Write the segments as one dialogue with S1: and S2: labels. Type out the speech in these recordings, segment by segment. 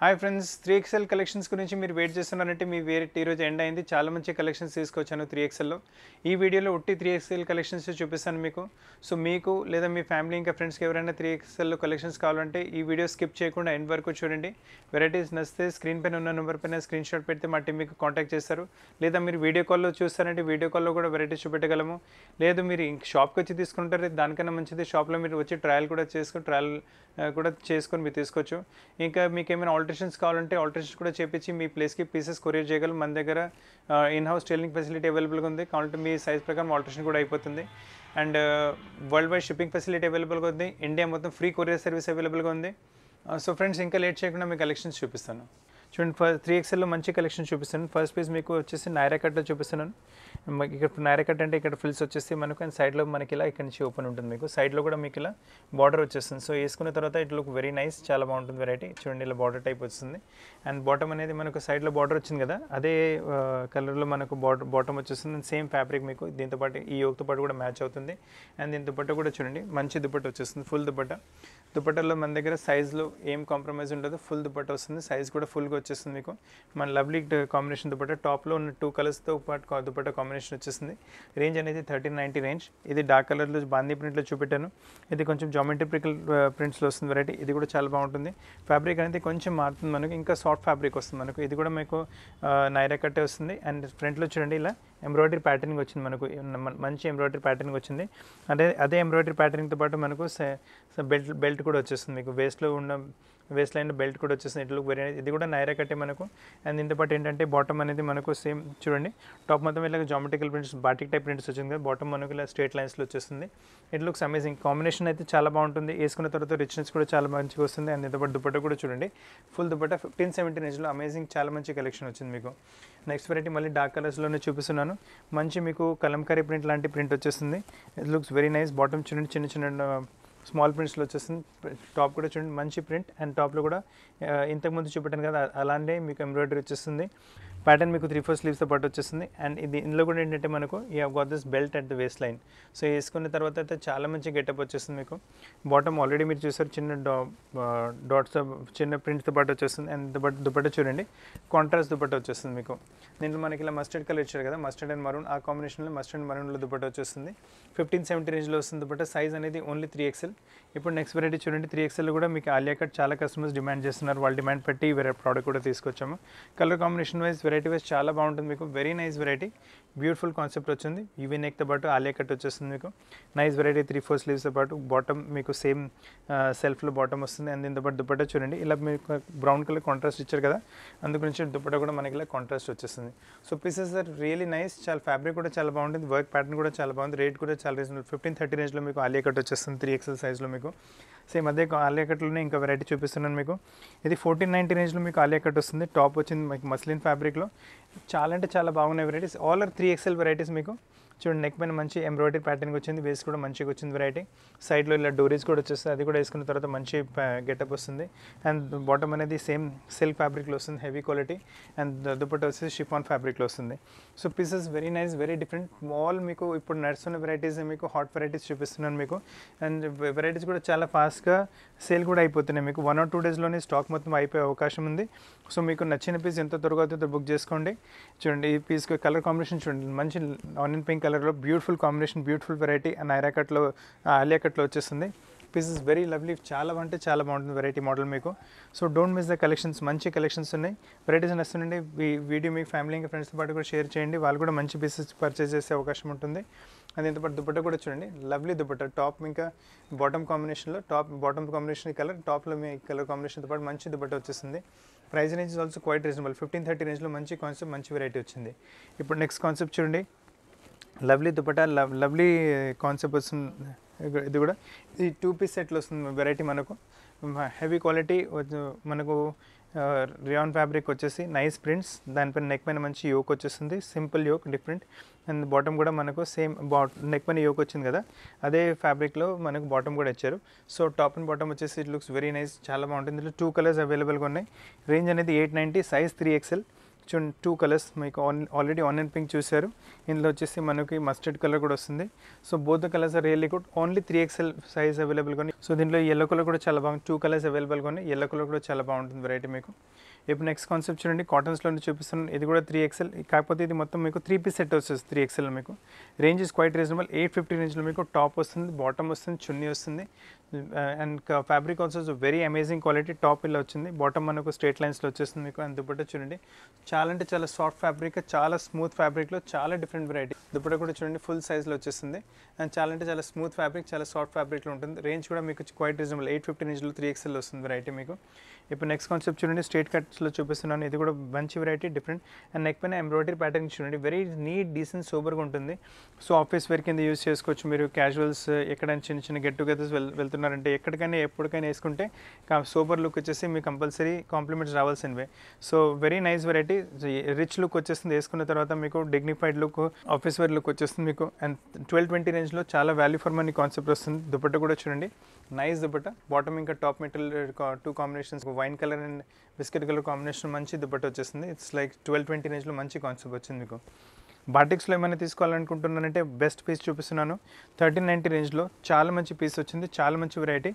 S1: hi friends three XL collections గురించి మీరు wait చేస్తున్నారంటే మీ వేరే ఈరోజు ఎండ్ అయింది చాలా మంచి కలెక్షన్స్ తీసుకొచ్చాను త్రీ ఎక్సెల్లో ఈ వీడియోలో ఉట్టి త్రీ ఎక్స్ఎల్ కలెక్షన్స్ చూపిస్తాను మీకు సో మీకు లేదా మీ ఫ్యామిలీ ఇంకా ఫ్రెండ్స్కి ఎవరైనా త్రీ ఎక్సెల్లో కలెక్షన్స్ కావాలంటే ఈ వీడియో స్కిప్ చేయకుండా ఎండ్ వరకు చూడండి వెరైటీస్ నచ్చితే స్క్రీన్ పైన ఉన్న నెంబర్ పైన స్క్రీన్ షాట్ పెడితే మా టీమ్ మీకు కాంటాక్ట్ చేస్తారు లేదా మీరు వీడియో కాల్లో చూస్తారంటే వీడియో కాల్లో కూడా వెరైటీస్ చూపెట్టగలము లేదు మీరు షాప్కి వచ్చి తీసుకుంటారు దానికన్నా మంచిది షాప్లో మీరు వచ్చి ట్రయల్ కూడా చేసుకుని ట్రయల్ కూడా చేసుకొని మీరు తీసుకోవచ్చు ఇంకా మీకు ఏమైనా ఆల్టరేషన్స్ కావాలంటే ఆల్టరేషన్స్ కూడా చేపించి మీ ప్లేస్కి పీసెస్ కొరియర్ చేయగలం మన దగ్గర ఇన్ హౌస్ టైలింగ్ ఫెసిలిటీ అవైలబుల్గా ఉంది కాబట్టి మీ సైజ్ ప్రకారం ఆల్టరేషన్ కూడా అయిపోతుంది and world wide shipping facility అవైలబుల్గా ఉంది ఇండియా మొత్తం ఫ్రీ కొరియర్ సర్వీస్ అవైలబుల్గా ఉంది సో ఫ్రెండ్స్ ఇంకా లేట్ చేయకుండా మీ కలెక్షన్స్ చూపిస్తాను చూడండి ఫస్ట్ త్రీ ఎక్స్ఎల్లో మంచి కలెక్షన్ చూపిస్తున్నాను ఫస్ట్ పీస్ మీకు వచ్చేసి నైరా కట్లో చూపిస్తున్నాను ఇక్కడ నైరా కట్ అంటే ఇక్కడ ఫిల్స్ వచ్చేసి మనకు అండ్ సైడ్లో మనకి ఇలా ఇక్కడ నుంచి ఓపెన్ ఉంటుంది మీకు సైడ్లో కూడా మీకు ఇలా బార్డర్ వచ్చేస్తుంది సో వేసుకున్న తర్వాత ఇట్ లుక్ వెరీ నైస్ చాలా బాగుంటుంది వెరైటీ చూడండి ఇలా బార్డర్ టైప్ వస్తుంది అండ్ బాటమ్ అనేది మనకు సైడ్లో బార్డర్ వచ్చింది కదా అదే కలర్లో మనకు బార్డర్ బాటమ్ వచ్చేస్తుంది అండ్ సేమ్ ఫ్యాబ్రిక్ మీకు దీంతోపాటు ఈ యోగతో పాటు కూడా మ్యాచ్ అవుతుంది అండ్ దీంతో పాటు కూడా చూడండి మంచి దుప్పట్టు వచ్చేస్తుంది ఫుల్ దుప్పట్ట దుపట్టలో మన దగ్గర సైజ్లో ఏం కాంప్రమైజ్ ఉండదు ఫుల్ దుపట్ట వస్తుంది సైజ్ కూడా ఫుల్గా వచ్చేస్తుంది మీకు మన లవ్లీ కాంబినేషన్ దుపట్ట టాప్లో ఉన్న టూ కలర్స్తో పాటు దుపట్ట కాంబినేషన్ వచ్చేస్తుంది రేంజ్ అనేది థర్టీన్ నైంటీ రేంజ్ ఇది డార్క్ కలర్లో బాందీ ప్రింట్లో చూపెట్టాను ఇది కొంచెం జామెట్రికల్ ప్రింట్స్లో uh, వస్తుంది వెరైటీ ఇది కూడా చాలా బాగుంటుంది ఫ్యాబ్రిక్ అనేది కొంచెం మారుతుంది మనకు ఇంకా సాఫ్ట్ ఫ్యాబ్రిక్ వస్తుంది మనకు ఇది కూడా మీకు నైరా uh, కట్టే వస్తుంది అండ్ ఫ్రంట్లో చూడండి ఇలా ఎంబ్రాయిడరీ ప్యాటర్న్ వచ్చింది మనకు మంచి ఎంబ్రాయిడరీ ప్యాటర్న్ వచ్చింది అదే అదే ఎంబ్రాయిడరీ ప్యాటర్న్తో పాటు మనకు సో బెల్ట్ బెల్ట్ కూడా వచ్చేస్తుంది మీకు వేస్ట్లో ఉన్న వేస్ట్ లైన్ బెల్ట్ కూడా వచ్చేసింది ఇట్లా వేరే ఇది కూడా నైరా కట్టే మనకు అండ్ దీంతో పాటు ఏంటంటే బాటమ్ అనేది మనకు సేమ్ చూడండి టాప్ మొత్తం ఇలా geometrical prints batik type prints వచ్చింది కదా బాటమ్ మనకు ఇలా స్ట్రేట్ లైన్స్లో వచ్చేస్తుంది ఇట్ లుక్స్ అమేజింగ్ కాంబినేషన్ అయితే చాలా బాగుంటుంది వేసుకున్న తర్వాత రిచ్నెస్ కూడా చాలా మంచిగా వస్తుంది అండ్ దీంతో పాటు దుపట్ట కూడా చూడండి ఫుల్ దుపట్ట ఫిఫ్టీన్ సెవెంటీన్ ఏజ్లో అమేజింగ్ చాలా మంచి కలెక్షన్ వచ్చింది మీకు నెక్స్ట్ వెరైటీ మళ్ళీ డార్క్ కలర్స్లోనే చూపిస్తున్నాను మంచి మీకు కలంకారీ ప్రింట్ లాంటి ప్రింట్ వచ్చేస్తుంది it looks very nice bottom చూడండి చిన్న చిన్న స్మాల్ ప్రింట్స్లో వచ్చేస్తుంది టాప్ కూడా చూడండి మంచి ప్రింట్ అండ్ టాప్లో కూడా ఇంతకుముందు చూపెట్టాను కదా అలానే మీకు ఎంబ్రాయిడరీ వచ్చేస్తుంది ప్యాటర్న్ మీకు త్రీ ఫోర్ స్లీవ్స్తో పాటు వచ్చేస్తుంది అండ్ ఇది ఇందులో కూడా ఏంటంటే మనకు ఈ have got this belt at the waist line so వేసుకున్న తర్వాత అయితే చాలా మంచి గెటప్ వచ్చేస్తుంది మీకు బాటమ్ ఆల్రెడీ మీరు చూసారు చిన్న డా డాట్స్తో చిన్న ప్రింట్తో పాటు వచ్చేస్తుంది అండ్ దుపట్ దుపట్ట చూడండి కాంట్రాస్ట్ దుపట్ట వచ్చేస్తుంది మీకు దీంట్లో మనకి ఇలా మస్టర్డ్ కలర్ ఇచ్చారు కదా మస్టర్డ్ అండ్ మరూన్ ఆ కాంబినేషన్లో మస్టర్డ్ అండ్ మరూన్లో దుపట్ట వచ్చేస్తుంది ఫిఫ్టీన్ సెవెంటీ రేంజ్లో వస్తుంది దుపట్ట సైజ్ అనేది ఓన్లీ త్రీ ఎక్సెల్ ఇప్పుడు నెక్స్ట్ వెరైటీ చూడండి త్రీ ఎక్సెల్ కూడా మీకు ఆలియా కట్ చాలా కస్టమర్స్ డిమాండ్ చేస్తున్నారు వాళ్ళు డిమాండ్ పెట్టి వేరే ప్రోడక్ట్ కూడా తీసుకొచ్చాము colour combination wise variety variety wise చాలా బాగుంటుంది మీకు very nice variety beautiful concept వచ్చింది ఈవీ నెక్తో పాటు ఆలే కట్ వచ్చేస్తుంది మీకు నైస్ వెరైటీ త్రీ ఫోర్ స్లీవ్స్తో పాటు బాటమ్ మీకు సేమ్ సెల్ఫ్లో బాటమ్ వస్తుంది అండ్ దీంతో పాటు దుప్పట చూడండి ఇలా మీకు బ్రౌన్ కలర్ కాంట్రాస్ట్ ఇచ్చారు కదా అందు గురించి దుప్పట కూడా మనకి ఇలా కాంట్రాస్ట్ వచ్చేస్తుంది so pieces are really nice చాలా ఫ్యాబ్రిక్ కూడా చాలా బాగుంటుంది వర్క్ ప్యాటర్న్ కూడా చాలా బాగుంది రేట్ కూడా చాలా రీజనబుల్ ఫిఫ్టీన్ థర్టీ రేంజ్లో మీకు ఆలియా కట్ వచ్చేస్తుంది త్రీ ఎక్సెల్ సైజ్లో మీకు సో ఈ మధ్య ఆలియాకట్లోనే ఇంకా వెరైటీ చూపిస్తున్నాను మీకు ఇది ఫోర్టీన్ నైంటీ రేంజ్లో మీకు ఆలియాకట్ వస్తుంది టాప్ వచ్చింది మీకు మస్లిన్ ఫ్యాబ్రిక్లో చాలా అంటే చాలా బాగున్నాయి varieties all are three XL varieties మీకు చూడండి నెక్ పైన మంచి ఎంబ్రాయిడరీ ప్యాటర్న్ వచ్చింది వేస్ కూడా మంచిగా వచ్చింది వెరైటీ సైడ్లో ఇలా డోరీస్ కూడా వచ్చేస్తుంది అది కూడా వేసుకున్న తర్వాత మంచి గెటప్ వస్తుంది అండ్ బాటమ్ అనేది సేమ్ సిల్క్ ఫ్యాబ్రిక్లో వస్తుంది హెవీ క్వాలిటీ అండ్ దుపట్ట వచ్చేసి షిఫాన్ ఫ్యాబ్రిక్లో వస్తుంది so pieces very nice very different మాల్ మీకు ఇప్పుడు నడుస్తున్న వెరైటీస్ మీకు హాట్ వెరైటీస్ చూపిస్తున్నాను మీకు అండ్ వెరైటీస్ కూడా చాలా ఫాస్ట్గా సేల్ కూడా అయిపోతున్నాయి మీకు వన్ ఆర్ టూ డేస్లోనే స్టాక్ మొత్తం అయిపోయే అవకాశం ఉంది సో మీకు నచ్చిన పీస్ ఎంత త్వరగా అవుతుందో బుక్ చేసుకోండి చూడండి ఈ పీస్కి కలర్ కాంబినేషన్ చూడండి మంచి ఆనియన్ పింక్ కలర్లో beautiful combination beautiful variety and ఐరా కట్లో ఆలియా కట్లో వచ్చేస్తుంది పీస్ ఇస్ వెరీ లవ్లీ చాలా అంటే చాలా బాగుంటుంది వెరైటీ మోడల్ మీకు so don't miss the collections మంచి కలెక్షన్స్ ఉన్నాయి వెరైటీస్ ఈ వీడియో మీ ఫ్యామిలీ ఇంకా ఫ్రెండ్స్తో పాటు కూడా షేర్ చేయండి వాళ్ళు కూడా మంచి పీసెస్ పర్చేస్ చేసే అవకాశం ఉంటుంది అది ఇంతపాటు దుపట్ట కూడా చూడండి లవ్లీ దుపట్ట టాప్ ఇంకా బాటమ్ కాంబినేషన్లో టాప్ బాటమ్ కాంబినేషన్ కలర్ టాప్లో మీ కలర్ కాంబినేషన్తో పాటు మంచి దుపట్ట వచ్చేసింది price range also quite reasonable fifteen thirty రేంజ్లో మంచి కాన్సెప్ట్ మంచి వెరైటీ వచ్చింది ఇప్పుడు నెక్స్ట్ కాన్సెప్ట్ చూడండి lovely dupatta love lovely concept వస్తుంది ఇది కూడా ఈ టూ పీస్ సెట్లు వస్తుంది వెరైటీ మనకు హెవీ క్వాలిటీ మనకు రియాన్ ఫ్యాబ్రిక్ వచ్చేసి నైస్ ప్రింట్స్ దానిపైన నెక్ పైన మంచి యోక్ వచ్చేస్తుంది simple yoke different and bottom కూడా మనకు సేమ్ బా నెక్ పైన యోక్ వచ్చింది కదా అదే ఫ్యాబ్రిక్లో మనకు బాటమ్ కూడా ఇచ్చారు సో టాప్ అండ్ బాటమ్ వచ్చేసి ఇట్ లుక్స్ వెరీ నైస్ చాలా బాగుంటుంది ఇందులో టూ కలర్స్ అవైలబుల్గా ఉన్నాయి రేంజ్ అనేది eight ninety size three XL చూడండి టూ కలర్స్ మీకు on already on and pink చూశారు ఇందులో వచ్చేసి మనకి మస్టర్డ్ కలర్ కూడా వస్తుంది so both colours are really good only three XL size అవైలబుల్గా ఉన్నాయి సో దీంట్లో ఎల్లో కలర్ కూడా చాలా బాగుంది టూ కలర్స్ అవైలబుల్గా ఉన్నాయి ఎల్లో కలర్ కూడా చాలా బాగుంటుంది వెరైటీ మీకు ఇప్పుడు నెక్స్ట్ కాన్సెప్ట్ చూడండి కాటన్స్లోనే చూపిస్తున్నాను ఇది కూడా త్రీ ఎక్స్ఎల్ కాకపోతే ఇది మొత్తం మీకు త్రీ పీస్ సెట్ వస్తుంది త్రీ ఎక్స్ఎల్ మీకు range is quite reasonable eight fifty రేంజ్లో మీకు టాప్ వస్తుంది బాటమ్ వస్తుంది చున్నీ వస్తుంది and fabric also is very amazing quality top ఇలా వచ్చింది బాటమ్ మనకు స్ట్రేట్ లైన్స్లో వచ్చేస్తుంది మీకు అండ్ దుపట్టా చూడండి చాలా అంటే చాలా సాఫ్ట్ ఫ్యాబ్రిక్ చాలా స్మూత్ ఫ్యాబ్రిక్లో చాలా డిఫరెంట్ వెరైటీ దుపట్టా కూడా చూడండి ఫుల్ సైజ్లో వచ్చేస్తుంది అండ్ చాలా అంటే చాలా స్మూత్ ఫ్యాబ్రిక్ చాలా సాఫ్ట్ ఫ్యాబ్రిక్లో ఉంటుంది రేంజ్ కూడా మీకు క్వైట్ రీజనబుల్ ఎయిట్ ఫిఫ్టీన్ ఇంచ్లో త్రీ ఎక్స్ఎల్ వస్తుంది వెరైటీ మీకు ఇప్పుడు నెక్స్ట్ కాన్సెప్ట్ చూడండి స్ట్రేట్ కట్స్లో చూపిస్తున్నాను ఇది కూడా మంచి వెరైటీ డిఫరెంట్ అండ్ నెక్ పైన ఎంబ్రాయిడరీ ప్యాటర్న్ చూడండి వెరీ నీట్ డీసెంట్ సూపర్గా ఉంటుంది సో ఆఫీస్ వేర్ కింద యూస్ చేసుకోవచ్చు మీరు క్యాజువల్స్ ఎక్కడైనా చిన్న చిన్న గెట్ టుగెదర్స్ వెళ్తున్నారంటే ఎక్కడికైనా ఎప్పటికైనా వేసుకుంటే సూపర్ లుక్ వచ్చేసి మీకు కంపల్సరీ కాంప్లిమెంట్స్ రావాల్సినవే so very nice variety rich look వచ్చేస్తుంది వేసుకున్న తర్వాత మీకు dignified look office wear look వచ్చేస్తుంది మీకు అండ్ ట్వెల్వ్ ట్వంటీ రేంజ్లో చాలా వాల్యూ ఫర్ మనీ కాన్సెప్ట్ వస్తుంది దుపట్ట కూడా చూడండి నైస్ దుపట్ట బాటమ్ ఇంకా top material two combinations wine colour and biscuit colour combination మంచి దుప్పట్ వచ్చేసింది ఇట్స్ లైక్ ట్వెల్వ్ ట్వంటీ రేంజ్లో మంచి కాన్సెప్ట్ వచ్చింది మీకు బాటిక్స్లో ఏమైనా తీసుకోవాలనుకుంటున్నానంటే బెస్ట్ పీస్ చూపిస్తున్నాను థర్టీన్ నైంటీ రేంజ్లో చాలా మంచి పీస్ వచ్చింది చాలా మంచి వెరైటీ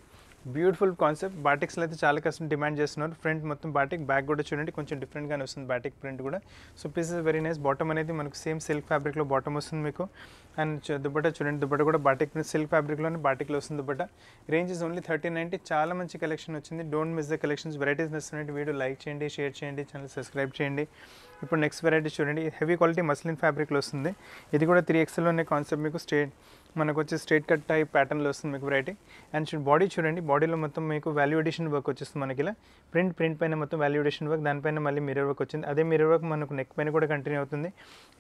S1: బ్యూటిఫుల్ కాన్సెప్ట్ బాటిక్స్ అయితే చాలా కష్టం డిమాండ్ చేస్తున్నారు ఫ్రంట్ మొత్తం బాటిక్ బ్యాక్ కూడా చూడండి కొంచెం డిఫరెంట్గానే వస్తుంది బాటిక్ ప్రింట్ కూడా so piece is very nice bottom అనేది మనకు సేమ్ సిల్క్ ఫ్యాబ్రిక్లో బాటమ్ వస్తుంది మీకు అండ్ దుబ్బట చూడండి దుబ్బట కూడా బాటిక్ ప్రింట్ సిల్క్ ఫ్యాబ్రిక్లోనే బాటిక్లో వస్తుంది dupatta range is only thirty ninety చాలా మంచి కలెక్షన్ వచ్చింది don't miss the collections varieties నచ్చినట్టు వీడియో లైక్ చేయండి షేర్ చేయండి ఛానల్ సబ్స్క్రైబ్ చేయండి ఇప్పుడు నెక్స్ట్ వెరైటీ చూడండి హెవీ క్వాలిటీ మస్లిన్ ఫ్యాబ్రిక్లో వస్తుంది ఇది కూడా త్రీ ఎక్స్ఎల్ కాన్సెప్ట్ మీకు స్టే మనకు వచ్చి స్ట్రేట్ కట్ టైప్ ప్యాటర్న్లో వస్తుంది మీకు వెరైటీ అండ్ బాడీ చూడండి బాడీలో మొత్తం మీకు వాల్యుడేషన్ వర్క్ వచ్చేస్తుంది మనకి ఇలా ప్రింట్ ప్రింట్ పైన మొత్తం వాల్యుడేషన్ వర్క్ దానిపైన మళ్ళీ మిరర్ వర్క్ వచ్చింది అదే మిరర్ వర్క్ మనకు నెక్ పైన కూడా కంటిన్యూ అవుతుంది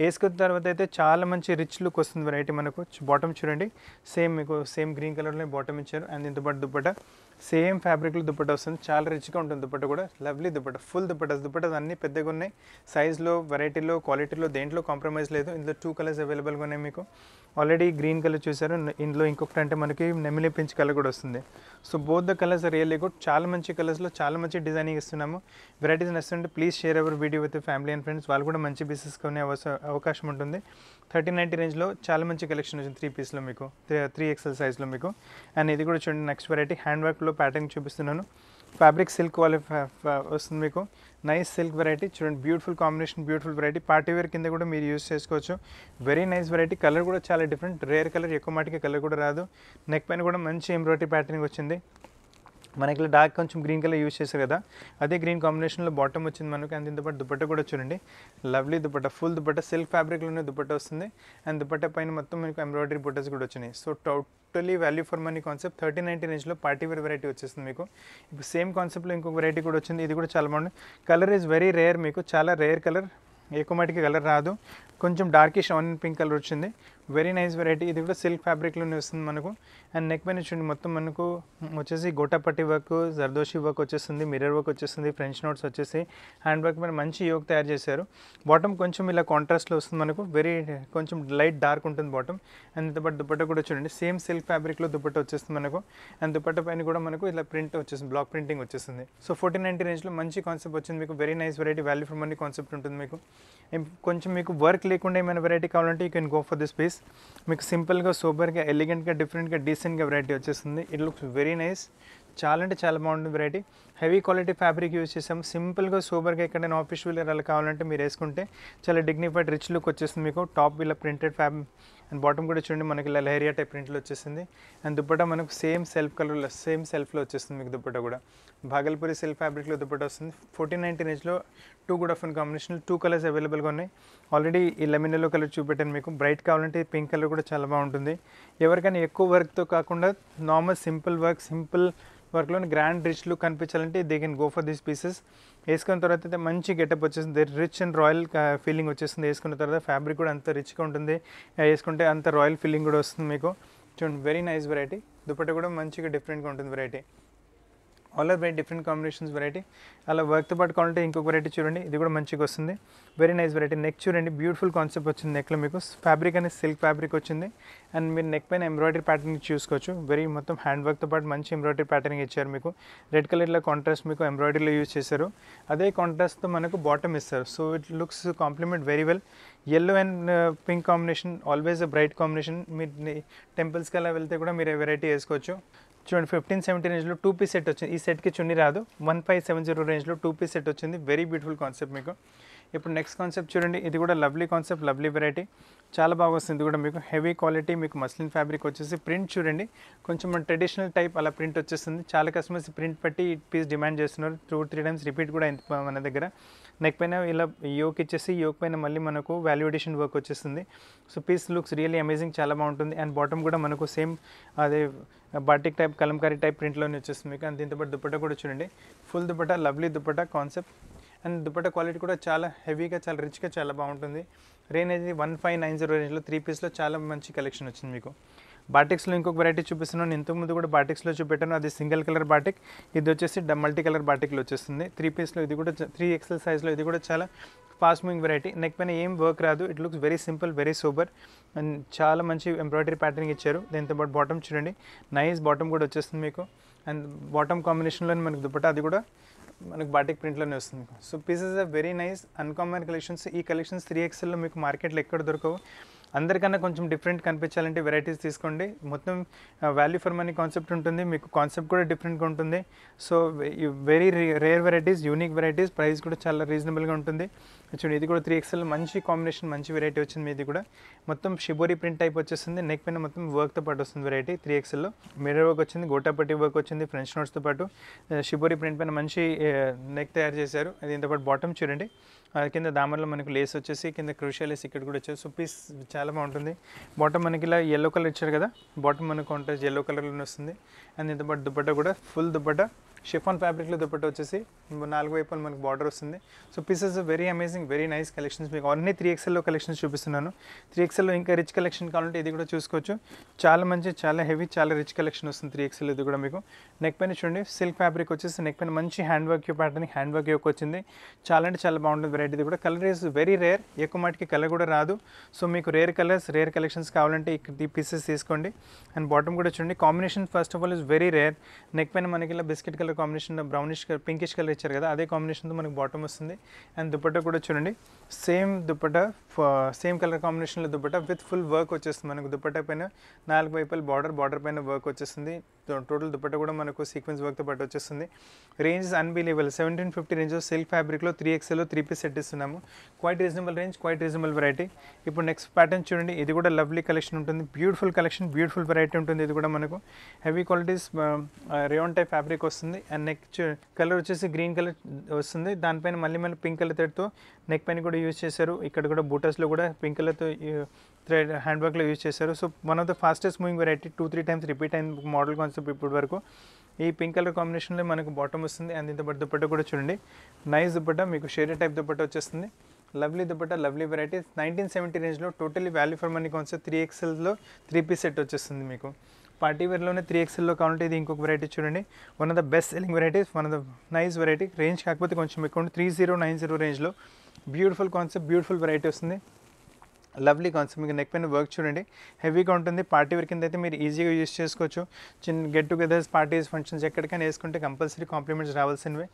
S1: వేసుకున్న తర్వాత అయితే చాలా మంచి రిచ్ లుక్ వస్తుంది వెరైటీ మనకు బాటమ్ చూడండి సేమ్ మీకు సేమ్ గ్రీన్ కలర్లో బాటమ్ ఇచ్చారు అండ్ దీంతో పాటు దుప్పట సేమ్ ఫ్యాబ్రిక్లో దుప్పట వస్తుంది చాలా రిచ్గా ఉంటుంది దుప్పట కూడా లవ్లీ దుప్పట ఫుల్ దుప్పటస్ దుప్పటస్ అన్నీ పెద్దగా ఉన్నాయి సైజ్లో వెరైటీలో క్వాలిటీలో దేంట్లో కాంప్రమైజ్ లేదు ఇందులో టూ కలర్స్ అవైలబుల్గా ఉన్నాయి మీకు ఆల్రెడీ గ్రీన్ కలర్ చూసారు ఇందులో ఇంకొకటి అంటే మనకి నెమిలి పెంచ్ కలర్ కూడా వస్తుంది so both the colours really good చాలా మంచి కలర్స్లో చాలా మంచి డిజైనింగ్ ఇస్తున్నాము వెరైటీస్ నచ్చుతుంటే please share our video with family and friends వాళ్ళు కూడా మంచి బిజినెస్ కొనే అవకాశం ఉంటుంది థర్టీ నైంటీ రేంజ్లో చాలా మంచి కలెక్షన్ వచ్చింది త్రీ పీస్లో మీకు త్రీ త్రీ సైజ్లో మీకు అండ్ ఇది కూడా చూడండి నెక్స్ట్ వెరైటీ హ్యాండ్ వర్క్లో ప్యాటర్న్ చూపిస్తున్నాను ఫ్యాబ్రిక్ సిల్క్ వాళ్ళ వస్తుంది మీకు నైస్ సిల్క్ వెరైటీ చూడండి beautiful combination beautiful variety party wear కింద కూడా మీరు యూస్ చేసుకోవచ్చు వెరీ నైస్ వెరైటీ కలర్ కూడా చాలా డిఫరెంట్ రేర్ కలర్ ఎక్కువ మాటికి కలర్ కూడా రాదు నెక్ పైన కూడా మంచి ఎంబ్రాయిడరీ ప్యాటర్నింగ్ వచ్చింది మనకి డార్క్ కొంచెం గ్రీన్ కలర్ యూస్ చేశారు కదా అదే గ్రీన్ కాంబినేషన్లో బాటమ్ వచ్చింది మనకి అండ్ దీంతో దుపట్ట కూడా చూడండి lovely dupatta full dupatta silk ఫ్యాబ్రిక్లోనే దుపట్ట వస్తుంది అండ్ దుపట్ట పైన మొత్తం మీకు ఎంబ్రాయిడరీ బుట్టస్ కూడా వచ్చినాయి so totally value for money concept thirty ninety రేంజ్లో పార్టీ వేర్ వెరైటీ వచ్చేస్తుంది మీకు ఇప్పుడు సేమ్ కాన్సెప్ట్లో ఇంకొక వెరైటీ కూడా వచ్చింది ఇది కూడా చాలా బాగుంది కలర్ ఈజ్ వెరీ రేర్ మీకు చాలా రేర్ కలర్ ఎక్కువ మటుకి కలర్ రాదు కొంచెం డార్కిష్ ఆన్ పింక్ కలర్ వచ్చింది వెరీ నైస్ వెరైటీ ఇది కూడా సిల్క్ ఫ్యాబ్రిక్లోనే వస్తుంది మనకు అండ్ నెక్ పైన చూడండి మొత్తం మనకు వచ్చేసి గోటాపట్టి వర్క్ జర్దోషి వర్క్ వచ్చేస్తుంది మిర్రర్ వర్క్ వచ్చేస్తుంది ఫ్రెంచ్ నోట్స్ వచ్చేసి హ్యాండ్ వర్క్ మీద మంచి యోగ్ తయారు చేశారు బాటమ్ కొంచెం ఇలా కాంట్రాస్ట్లో వస్తుంది మనకు వెరీ కొంచెం లైట్ డార్క్ ఉంటుంది బాటమ్ అండ్ బట్ దుపట్ట కూడా చూడండి సేమ్ సిల్క్ ఫ్యాబ్రిక్లో దుపట్ట వచ్చేస్తుంది మనకు అండ్ దుపట్ట పైన కూడా మనకు ఇలా ప్రింట్ వచ్చేస్తుంది బ్లాక్ ప్రింటింగ్ వచ్చేస్తుంది సో ఫోర్టీన్ నైంటీ రేంజ్లో మంచి కాన్సెప్ట్ వచ్చింది మీకు very nice variety value for money concept ఉంటుంది మీకు కొంచెం మీకు వర్క్ లేకుండా ఏమైనా వెరైటీ కావాలంటే you can go for this piece వచ్చేసి మీకు సింపుల్గా సూపర్గా ఎలిగెంట్గా డిఫరెంట్గా డీసెంట్గా వెరైటీ వచ్చేస్తుంది ఇట్ లుక్స్ వెరీ నైస్ చాలా అంటే చాలా బాగుంటుంది variety heavy quality fabric use చేసాం సింపుల్గా సూపర్గా ఎక్కడైనా ఆఫీస్ వీలర్ అలా కావాలంటే మీరు వేసుకుంటే చాలా డిగ్నిఫైడ్ రిచ్ లుక్ వచ్చేస్తుంది మీకు టాప్ వీళ్ళ ప్రింటెడ్ ఫ్యాబ్ అండ్ బాటమ్ కూడా చూడండి మనకి లహరియా టైప్ ప్రింట్లో వచ్చేసింది అండ్ దుప్పటా మనకు సేమ్ సెల్ఫ్ కలర్లో సేమ్ సెల్ఫ్లో వచ్చేస్తుంది మీకు దుప్పట కూడా భాగల్పూరి సెల్ఫ్ ఫ్యాబ్రిక్లో దుప్పట వస్తుంది ఫోర్టీ నైన్టీన్ ఇంచ్లో టూ కూడా ఫోన్ కాంబినేషన్ టూ కలర్స్ అవైలబుల్గా ఉన్నాయి ఆల్రెడీ ఈ ఎల్లో కలర్ చూపెట్టాను మీకు బ్రైట్ కావాలంటే పింక్ కలర్ కూడా చాలా బాగుంటుంది ఎవరికైనా ఎక్కువ వర్క్తో కాకుండా నార్మల్ సింపుల్ వర్క్ సింపుల్ వర్క్లోని గ్రాండ్ రిచ్ లుక్ కనిపించాలంటే they can go for these pieces వేసుకున్న తర్వాత అయితే మంచి గెటప్ వచ్చేసింది రిచ్ అండ్ రాయల్ ఫీలింగ్ వచ్చేస్తుంది వేసుకున్న తర్వాత ఫ్యాబ్రిక్ కూడా అంత రిచ్గా ఉంటుంది వేసుకుంటే అంత రాయల్ ఫీలింగ్ కూడా వస్తుంది మీకు చూడండి వెరీ నైస్ వెరైటీ దుపట్ట కూడా మంచిగా డిఫరెంట్గా ఉంటుంది variety all are very different combinations variety అలా వర్క్తో పాటు కావాలంటే ఇంకొక వెరైటీ చూడండి ఇది కూడా మంచిగా వస్తుంది వెరీ నైస్ వెరైటీ నెక్ చూడండి బ్యూటిఫుల్ కాన్సెప్ట్ వచ్చింది నెక్లో మీకు ఫ్యాబ్రిక్ అనేది సిల్క్ ఫ్యాబ్రిక్ వచ్చింది అండ్ మీరు నెక్ పైన ఎంబ్రాయిడరీ ప్యాటర్న్ చూసుకోవచ్చు వెరీ మొత్తం హ్యాండ్ వర్క్తో పాటు మంచి ఎంబ్రాయిడరీ ప్యాటర్న్ ఇచ్చారు మీకు రెడ్ కలర్లో కాంట్రాస్ట్ మీకు ఎంబ్రాయిడరీలో యూజ్ చేశారు అదే కాంట్రాస్ట్తో మనకు బాటమ్ ఇస్తారు so it looks compliment very well yellow and pink combination always bright combination మీ టెంపుల్స్కి అలా వెళ్తే కూడా మీరు వెరైటీ వేసుకోవచ్చు చూడండి ఫిఫ్టీన్ సెవెంటీ రేంజ్లో టూ పీస్ సెట్ వచ్చింది ఈ సెట్కి చున్నీ రాదు వన్ ఫైవ్ సెవెన్ జీరో రేంజ్లో టూ పీస్ సెట్ వచ్చింది వెరీ బ్యూటిఫుల్ కాన్సెప్ట్ మీకు ఇప్పుడు నెక్స్ట్ కాన్సెప్ట్ చూడండి ఇది కూడా లవ్లీ కాన్సెప్ట్ లవ్లీ వెరైటీ చాలా బాగా వస్తుంది ఇది కూడా మీకు హెవీ క్వాలిటీ మీకు మస్లిన్ ఫ్యాబ్రిక్ వచ్చేసి ప్రింట్ చూడండి కొంచెం ట్రెడిషనల్ టైప్ అలా ప్రింట్ వచ్చేస్తుంది చాలా కస్టమర్స్ ప్రింట్ పెట్టి పీస్ డిమాండ్ చేస్తున్నారు టూ త్రీ టైమ్స్ రిపీట్ కూడా మన దగ్గర నెక్ పైన ఇలా యోక్ ఇచ్చేసి యోక్ పైన మళ్ళీ మనకు వాల్యుడేషన్ వర్క్ వచ్చేస్తుంది so piece looks really amazing చాలా బాగుంటుంది అండ్ బాటమ్ కూడా మనకు సేమ్ అదే బాటిక్ టైప్ కలంకారీ టైప్ ప్రింట్లోనే వచ్చేస్తుంది మీకు అండ్ దీంతో పాటు దుప్పట కూడా చూడండి full dupatta lovely dupatta concept and dupatta quality కూడా చాలా హెవీగా చాలా రిచ్గా చాలా బాగుంటుంది రేంజ్ అనేది వన్ ఫైవ్ నైన్ జీరో రేంజ్లో త్రీ పీస్లో చాలా మంచి కలెక్షన్ వచ్చింది మీకు బాటిక్స్లో ఇంకొక వెరైటీ చూపిస్తున్నాను ఇంతకుముందు కూడా బాటిక్స్లో చూపెట్టాను అది సింగిల్ కలర్ బాటిక్ ఇది వచ్చేసి డ మల్టీ కలర్ బాటిక్లు వచ్చేస్తుంది త్రీ పీస్లో ఇది కూడా త్రీ ఎక్స్ఎల్ సైజ్లో ఇది కూడా చాలా ఫాస్ట్ మూవింగ్ వెరైటీ నెక్ పైన ఏం వర్క్ రాదు it looks very simple very super and చాలా మంచి ఎంబ్రాయిడరీ ప్యాటర్నింగ్ ఇచ్చారు దీంతో పాటు బాటమ్ చూడండి నైస్ బాటమ్ కూడా వచ్చేస్తుంది మీకు అండ్ బాటమ్ కాంబినేషన్లో మనకు దుప్పట అది కూడా మనకు బాటిక్ ప్రింట్లోనే వస్తుంది so pieces are very nice uncommon collections ఈ కలెక్షన్స్ త్రీ ఎక్స్ఎల్లో మీకు మార్కెట్లో ఎక్కడ దొరకవు అందరికన్నా కొంచెం డిఫరెంట్ కనిపించాలంటే వెరైటీస్ తీసుకోండి మొత్తం వాల్యూ ఫర్ మనీ కాన్సెప్ట్ ఉంటుంది మీకు కాన్సెప్ట్ కూడా డిఫరెంట్గా ఉంటుంది so very rare varieties unique varieties price కూడా చాలా రీజనబుల్గా ఉంటుంది చూడండి ఇది కూడా త్రీ ఎక్స్ఎల్ మంచి కాంబినేషన్ మంచి వెరైటీ వచ్చింది మీది కూడా మొత్తం షిబోరీ ప్రింట్ టైప్ వచ్చేసింది నెక్ పైన మొత్తం వర్క్తో పాటు వస్తుంది వెరైటీ త్రీ ఎక్స్ఎల్లో మిర్రర్ వర్క్ వచ్చింది గోటాపట్టి వర్క్ వచ్చింది ఫ్రెంచ్ నోట్స్తో పాటు షిబోరీ ప్రింట్ పైన మంచి నెక్ తయారు చేశారు అది ఇంతపాటు బాటమ్ చూడండి కింద దామర్లో మనకు లేస్ వచ్చేసి కింద క్రూషియల్ లేస్ ఇక్కడ కూడా వచ్చేసి సో పీస్ చాలా బాగుంటుంది బాటమ్ మనకి ఇలా ఎల్లో కలర్ ఇచ్చారు కదా బాటమ్ మనకు కాంట్రాస్ట్ ఎల్లో కలర్లోనే వస్తుంది అండ్ ఇంతపాటు దుబ్బట్ట కూడా ఫుల్ దుబ్బట్ట షిఫాన్ ఫ్యాబ్రిక్లో దుప్పటి వచ్చేసి నాలుగు వైపులు మనకు బార్డర్ వస్తుంది so pieces very amazing very nice collections మీకు అన్ని త్రీ ఎక్సెల్లో కలెక్షన్స్ చూపిస్తున్నాను త్రీ ఎక్సెల్లో ఇంకా రిచ్ కలెక్షన్ కావాలంటే ఇది కూడా చూసుకోవచ్చు చాలా మంచి చాలా హెవీ చాలా రిచ్ కలెక్షన్ వస్తుంది త్రీ ఎక్సెల్ ఇది కూడా మీకు నెక్ పైన చూడండి సిల్క్ ఫ్యాబ్రిక్ వచ్చేసి నెక్ పైన మంచి hand work pattern hand work యొక్క వచ్చింది చాలా అంటే చాలా బాగుంటుంది వెరైటీ కూడా కలర్ ఈస్ వెరీ రేర్ ఎక్కువ మాటికి కలర్ కూడా రాదు సో మీకు రేర్ కలర్స్ రేర్ కలెక్షన్స్ కావాలంటే ఇక్కడ ఈ పీసెస్ తీసుకోండి అండ్ బాటమ్ కూడా చూడండి combination first of all is very rare neck పైన మనకి ఇలా biscuit colour colour combination brownish colour pinkish colour ఇచ్చారు కదా అదే కాంబినేషన్తో మనకి బాటమ్ వస్తుంది అండ్ దుపట్టా కూడా చూడండి సేమ్ దుపట్టా సేమ్ కలర్ కాంబినేషన్లో దుపట్టా విత్ ఫుల్ వర్క్ వచ్చేస్తుంది మనకు దుపట్టా పైన నాలుగు వైపుల బార్డర్ బార్డర్ పైన వర్క్ వచ్చేస్తుంది టోటల్ దుప్పట్ట కూడా మనకు సీక్వెన్స్ వర్క్తో పాటు వచ్చేస్తుంది ranges unbelievable seventeen fifty range silk ఫ్యాబ్రిక్లో త్రీ ఎక్స్ఎల్లో త్రీ పీస్ సెట్ ఇస్తున్నాము quite reasonable range quite reasonable variety ఇప్పుడు నెక్స్ట్ ప్యాటర్న్ చూడండి ఇది కూడా లవ్లీ కలెక్షన్ ఉంటుంది బ్యూటిఫుల్ కలెక్షన్ బ్యూటిఫుల్ వెరైటీ ఉంటుంది ఇది కూడా మనకు heavy qualities rayon type fabric వస్తుంది అండ్ నెక్ కలర్ వచ్చేసి గ్రీన్ కలర్ వస్తుంది దానిపైన మళ్ళీ మళ్ళీ పింక్ కలర్ థ్రెడ్తో నెక్ పైన కూడా యూజ్ చేశారు ఇక్కడ కూడా బూటర్స్లో కూడా పింక్ కలర్తో థ్రెడ్ హ్యాండ్ బ్యాగ్లో యూజ్ చేశారు so one of the fastest moving variety two three times repeat అయిన మోడల్ కాన్సెప్ట్ ఇప్పటి వరకు ఈ పింక్ కలర్ కాంబినేషన్లో మనకు బాటమ్ వస్తుంది అండ్ దీంతో పాటు దుపట్ట కూడా చూడండి నైస్ దుపట్ట మీకు షేరీ టైప్ దుపట్ట వచ్చేస్తుంది lovely dupatta lovely variety nineteen seventy రేంజ్లో totally value for money concept three ఎక్స్ఎల్లో త్రీ పీస్ సెట్ వచ్చేస్తుంది మీకు పార్టీ వేర్లోనే త్రీ ఎక్స్ఎల్లో కావాలంటే ఇది ఇంకొక వెరైటీ చూడండి one of the best selling varieties one of the nice variety range కాకపోతే కొంచెం ఎక్కువ త్రీ జీరో నైన్ జీరో రేంజ్లో బ్యూటిఫుల్ కాన్సెప్ట్ బ్యూటిఫుల్ వెరైటీ వస్తుంది లవ్లీ కాన్సెప్ట్ మీకు నెక్ పైన వర్క్ చూడండి హెవీగా ఉంటుంది పార్టీ వర్క్ కింద అయితే మీరు ఈజీగా యూజ్ చేసుకోవచ్చు చిన్న గెట్ టుగెదర్స్ పార్టీస్ ఫంక్షన్స్ ఎక్కడికైనా వేసుకుంటే కంపల్సరీ కాంప్లిమెంట్స్ రావాల్సినవి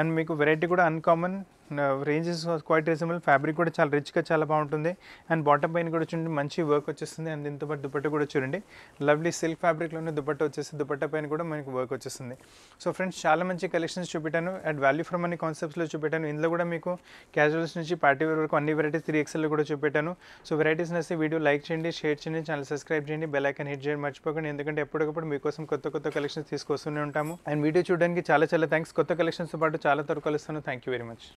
S1: అండ్ మీకు వెరైటీ కూడా uncommon range quite reasonable fabric కూడా చాలా రిచ్గా చాలా బాగుంటుంది అండ్ బాటమ్ పైన కూడా చూడండి మంచి వర్క్ వచ్చేస్తుంది అండ్ దీంతో పాటు దుపట్ట కూడా చూడండి లవ్లీ సిల్క్ ఫ్యాబ్రిక్లోనే దుపట్ట వచ్చేసి దుపట్ట పైన కూడా మనకి వర్క్ వచ్చేస్తుంది సో ఫ్రెండ్స్ చాలా మంచి కలెక్షన్స్ చూపెట్టాను అండ్ వాల్యూ ఫర్ మనీ కాన్సెప్ట్స్లో చూపెట్టాను ఇందులో కూడా మీకు క్యాజువల్స్ నుంచి పార్టీ వేర్ వరకు అన్ని వెరైటీస్ త్రీ ఎక్స్ఎల్లో కూడా చూపెట్టాను సో వెరైటీస్ నచ్చి వీడియో లైక్ చేయండి షేర్ చేయండి ఛానల్ సబ్స్క్రైబ్ చేయండి బెల్ ఐకన్ హిట్ చేయండి మర్చిపోకండి ఎందుకంటే ఎప్పటికప్పుడు మీకోసం కొత్త కొత్త కలెక్షన్స్ తీసుకొస్తూనే ఉంటాము అండ్ వీడియో చూడడానికి చాలా చాలా థ్యాంక్స్ కొత్త కలెక్షన్స్తో పాటు చాలా త్వరగా కలుస్తాను థ్యాంక్ యూ వెరీ మచ్